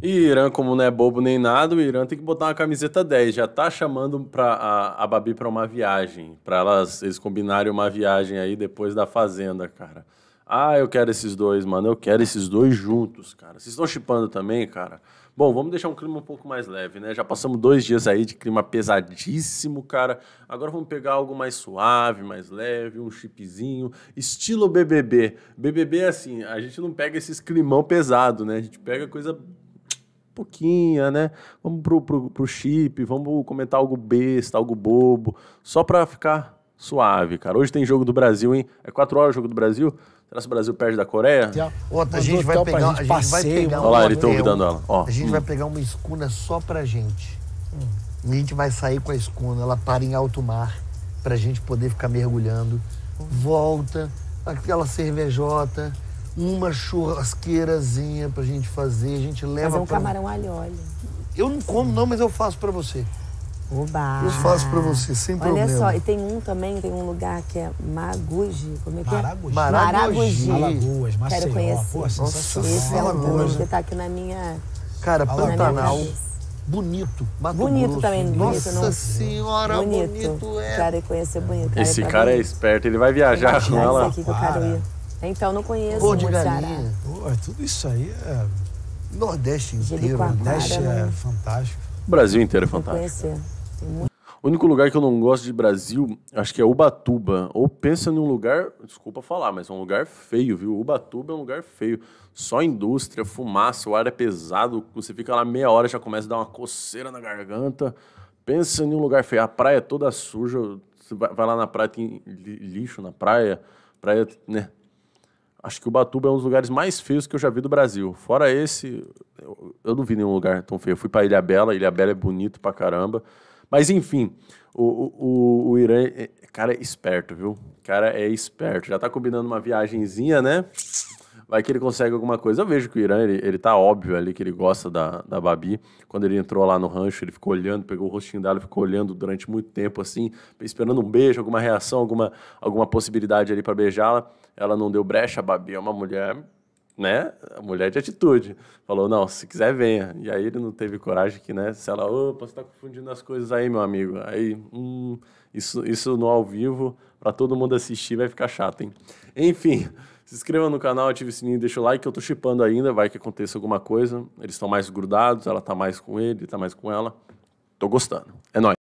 E Irã, como não é bobo nem nada, o Irã tem que botar uma camiseta 10. Já tá chamando pra, a, a Babi para uma viagem. Para elas eles combinarem uma viagem aí depois da Fazenda, cara. Ah, eu quero esses dois, mano. Eu quero esses dois juntos, cara. Vocês estão chipando também, cara? Bom, vamos deixar um clima um pouco mais leve, né? Já passamos dois dias aí de clima pesadíssimo, cara. Agora vamos pegar algo mais suave, mais leve, um chipzinho, estilo BBB. BBB é assim, a gente não pega esses climão pesado, né? A gente pega coisa pouquinha, né? Vamos pro, pro, pro chip, vamos comentar algo besta, algo bobo, só pra ficar suave, cara. Hoje tem jogo do Brasil, hein? É quatro horas o jogo do Brasil? Será que o Brasil perde da Coreia? Outra, a gente vai pegar, gente a gente vai pegar Olha lá, eles estão ela. Ó, a gente hum. vai pegar uma escuna só pra gente. Hum. A gente vai sair com a escuna, ela para em alto mar, pra gente poder ficar mergulhando. Hum. Volta, aquela cervejota uma churrasqueirazinha pra gente fazer. A gente leva. Fazer um pra... camarão alho óleo. Eu não como, não, mas eu faço para você. Oba! Eu faço para você, sem Olha problema. Olha só, e tem um também, tem um lugar que é Maguji. Como é que Maragogi. é? Maragogi. Alagoas, Maceió. Quero conhecer. Pô, Nossa, esse é Alagoas. Ele tá aqui na minha... Cara, Alagoas. Pantanal, bonito. Mato bonito Grosso. também. Bonito, Nossa não... senhora, bonito. bonito é. Quero conhecer bonito. Esse cara, é, cara é esperto, ele vai viajar com ela. aqui que eu quero ir. Então não conheço Pô, de muito galinha. Pô, é tudo isso aí é Nordeste inteiro. Nordeste é né? fantástico. O Brasil inteiro é fantástico. O único lugar que eu não gosto de Brasil, acho que é Ubatuba. Ou pensa num lugar, desculpa falar, mas é um lugar feio, viu? Ubatuba é um lugar feio. Só indústria, fumaça, o ar é pesado. Você fica lá meia hora, já começa a dar uma coceira na garganta. Pensa em um lugar feio. A praia é toda suja. Você vai lá na praia, tem lixo na praia. Praia, né? Acho que o Batuba é um dos lugares mais feios que eu já vi do Brasil. Fora esse, eu, eu não vi nenhum lugar tão feio. Eu fui para Ilha Bela, Ilha Bela é bonito pra caramba. Mas enfim, o, o, o Irã, é, é, cara, é esperto, viu? Cara, é esperto. Já tá combinando uma viagenzinha, né? Vai que ele consegue alguma coisa. Eu vejo que o Irã, ele, ele tá óbvio ali que ele gosta da, da Babi. Quando ele entrou lá no rancho, ele ficou olhando, pegou o rostinho dela, ficou olhando durante muito tempo, assim, esperando um beijo, alguma reação, alguma, alguma possibilidade ali para beijá-la. Ela não deu brecha, a Babi é uma mulher né, mulher de atitude. Falou, não, se quiser, venha. E aí ele não teve coragem que, né, se ela, opa, você tá confundindo as coisas aí, meu amigo. Aí, hum, isso, isso no ao vivo, para todo mundo assistir, vai ficar chato, hein? Enfim, se inscreva no canal, ative o sininho, deixa o like, eu tô chipando ainda, vai que aconteça alguma coisa. Eles estão mais grudados, ela tá mais com ele, tá mais com ela. Tô gostando. É nóis.